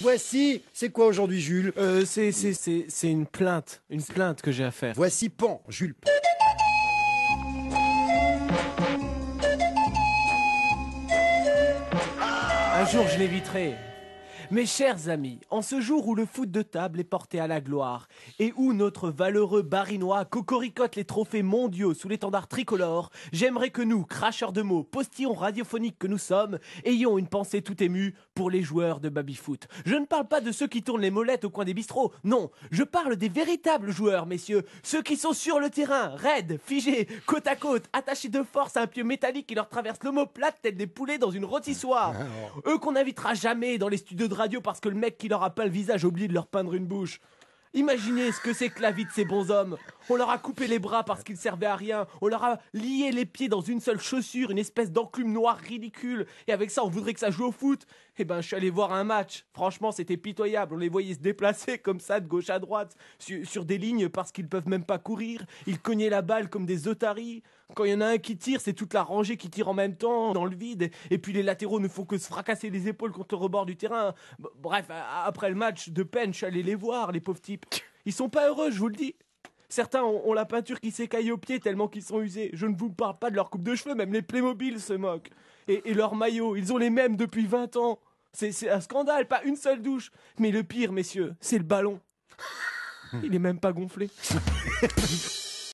Voici, c'est quoi aujourd'hui, Jules euh, C'est une plainte, une plainte que j'ai à faire. Voici Pan, Jules Un jour, je l'éviterai. Mes chers amis, en ce jour où le foot de table est porté à la gloire et où notre valeureux barinois cocoricote les trophées mondiaux sous l'étendard tricolore, j'aimerais que nous, cracheurs de mots, postillons radiophoniques que nous sommes, ayons une pensée tout émue pour les joueurs de baby-foot. Je ne parle pas de ceux qui tournent les molettes au coin des bistrots, non, je parle des véritables joueurs, messieurs, ceux qui sont sur le terrain, raides, figés, côte à côte, attachés de force à un pieu métallique qui leur traverse l'omoplate tel des poulets dans une rôtissoire. Ah, oh. Eux qu'on n'invitera jamais dans les studios de radio parce que le mec qui leur a pas le visage oublie de leur peindre une bouche. Imaginez ce que c'est que la vie de ces bons hommes On leur a coupé les bras parce qu'ils servaient à rien. On leur a lié les pieds dans une seule chaussure, une espèce d'enclume noire ridicule. Et avec ça, on voudrait que ça joue au foot. Eh ben, je suis allé voir un match. Franchement, c'était pitoyable. On les voyait se déplacer comme ça de gauche à droite sur, des lignes parce qu'ils peuvent même pas courir. Ils cognaient la balle comme des otaries. Quand il y en a un qui tire, c'est toute la rangée qui tire en même temps dans le vide. Et puis les latéraux ne font que se fracasser les épaules contre le rebord du terrain. Bref, après le match de peine, je suis allé les voir, les pauvres types. Ils sont pas heureux, je vous le dis. Certains ont, la peinture qui s'écaille aux pieds tellement qu'ils sont usés. Je ne vous parle pas de leur coupe de cheveux, même les Playmobil se moquent. Et, et leurs maillots, ils ont les mêmes depuis 20 ans. C'est un scandale, pas une seule douche. Mais le pire, messieurs, c'est le ballon. Il est même pas gonflé.